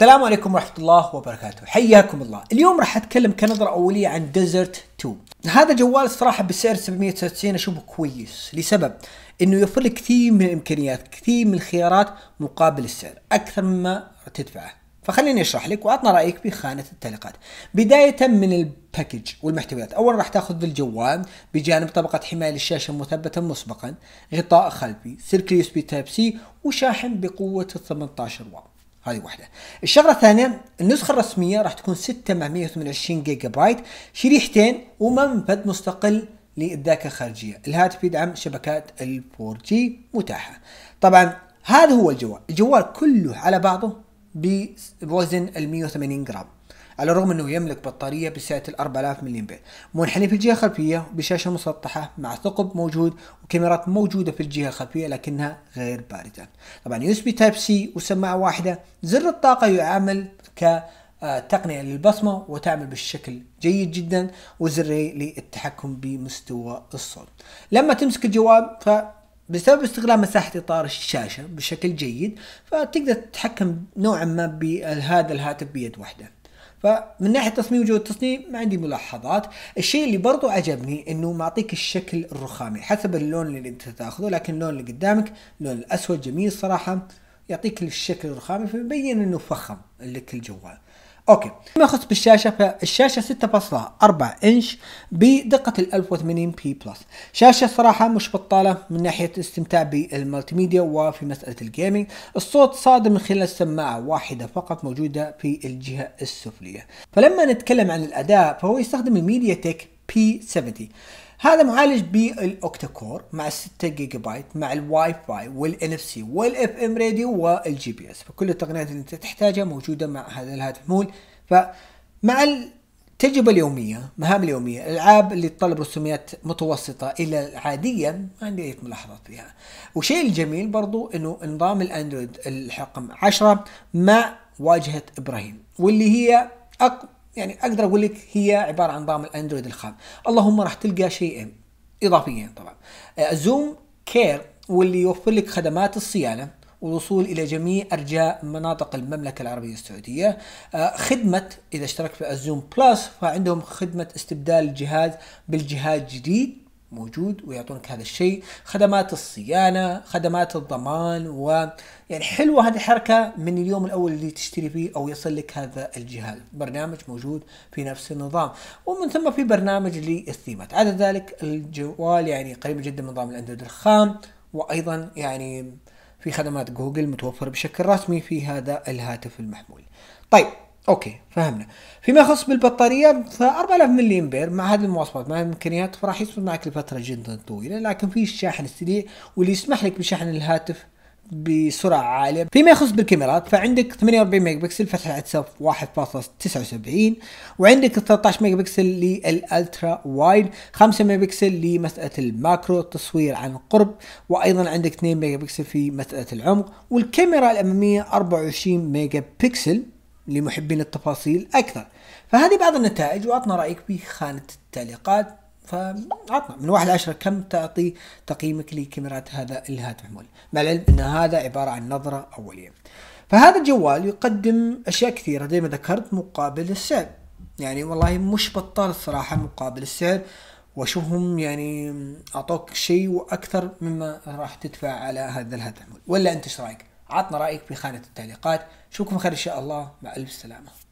السلام عليكم ورحمة الله وبركاته، حياكم الله، اليوم راح اتكلم كنظرة أولية عن ديزرت 2. هذا جوال الصراحة بسعر 799 اشوفه كويس لسبب انه يوفر لك كثير من الامكانيات، كثير من الخيارات مقابل السعر، أكثر مما تدفعه. فخليني اشرح لك واعطنا رايك في خانه التعليقات. بدايه من الباكج والمحتويات، اولا راح تاخذ الجوال بجانب طبقه حمايه للشاشه مثبته مسبقا، غطاء خلفي، سلك يو اس بي تايب سي وشاحن بقوه 18 واط. هذه واحدة الشغلة الثانية النسخة الرسمية راح تكون 6 مع 128 جيجا بايت شريحتين ومنفذ مستقل للذاكرة الخارجية الهاتف يدعم شبكات ال 4G متاحة طبعا هذا هو الجوال الجوال كله على بعضه بوزن ال 180 جرام على الرغم أنه يملك بطارية بسعة 4000 ملي أمبير منحني في الجهة الخلفية بشاشة مسطحة مع ثقب موجود وكاميرات موجودة في الجهة الخلفية لكنها غير باردة طبعا يو اس بي تايب سي وسماعة واحدة زر الطاقة يعمل ك آه، تقنية للبصمة وتعمل بالشكل جيد جدا وزري للتحكم بمستوى الصوت لما تمسك الجوال فبسبب استغلال مساحة إطار الشاشة بشكل جيد فتقدر تتحكم نوعا ما بهذا الهاتف بيد واحدة فمن ناحيه التصميم وجوده التصميم ما عندي ملاحظات الشيء اللي برضو عجبني انه معطيك الشكل الرخامي حسب اللون اللي انت تاخذه لكن اللون اللي قدامك اللون الاسود جميل صراحه يعطيك الشكل الرخامي فيبين انه فخم لك الجوال اوكي ما يخص بالشاشه فالشاشه 6.4 انش بدقه ال 1080 بي بلس شاشه صراحه مش بطاله من ناحيه الاستمتاع بالمالتي ميديا وفي مساله الجيمنج الصوت صادم من خلال سماعه واحده فقط موجوده في الجهه السفليه فلما نتكلم عن الاداء فهو يستخدم الميديا تك P70 هذا معالج الاوكتا كور مع 6 جيجا بايت مع الواي فاي والان اف سي والاف ام راديو والجي بي اس فكل التقنيات اللي انت تحتاجها موجوده مع هذا الهاتف مول فمع التجربه اليوميه مهام اليوميه الالعاب اللي تطلب رسوميات متوسطه الى عاديه ما عندي اي ملاحظات فيها والشيء الجميل برضو انه نظام الاندرويد الحقم 10 مع واجهه ابراهيم واللي هي يعني اقدر اقول لك هي عباره عن نظام الاندرويد الخام اللهم راح تلقى شيئين اضافيين طبعا زوم آه، كير واللي يوفر لك خدمات الصيانه والوصول الى جميع ارجاء مناطق المملكه العربيه السعوديه آه، خدمه اذا اشتركت في الزوم بلس فعندهم خدمه استبدال الجهاز بالجهاز جديد موجود ويعطونك هذا الشيء خدمات الصيانة خدمات الضمان و يعني حلوة هذه الحركة من اليوم الأول اللي تشتري فيه أو يصل لك هذا الجهاز برنامج موجود في نفس النظام ومن ثم في برنامج للثيمات عدا ذلك الجوال يعني قريب جدا من نظام الأندرويد الخام وأيضا يعني في خدمات جوجل متوفرة بشكل رسمي في هذا الهاتف المحمول طيب اوكي فهمنا فيما يخص بالبطاريه ف 4000 ملي امبير مع هذه المواصفات مع هذه الامكانيات فراح يصبر معك لفتره جدا طويله لكن في الشاحن السريع واللي يسمح لك بشحن الهاتف بسرعه عاليه فيما يخص بالكاميرات فعندك 48 ميجا بكسل فتح العدسه 1.79 وعندك 13 ميجا بكسل للالترا وايد 5 ميجا بكسل لمساله الماكرو تصوير عن قرب وايضا عندك 2 ميجا بكسل في مساله العمق والكاميرا الاماميه 24 ميجا بكسل لمحبين التفاصيل أكثر فهذه بعض النتائج وعطنا رأيك في خانة التعليقات فعطنا من واحد عشرة كم تعطي تقييمك لكاميرات هذا الهاتف المحمول مع العلم أن هذا عبارة عن نظرة أولية فهذا الجوال يقدم أشياء كثيرة زي ما ذكرت مقابل السعر يعني والله مش بطال الصراحة مقابل السعر واشوفهم يعني اعطوك شيء واكثر مما راح تدفع على هذا الهاتف ولا انت ايش رايك؟ عطنا رأيك في خانة التعليقات أشوفكم خير إن شاء الله مع ألف سلامة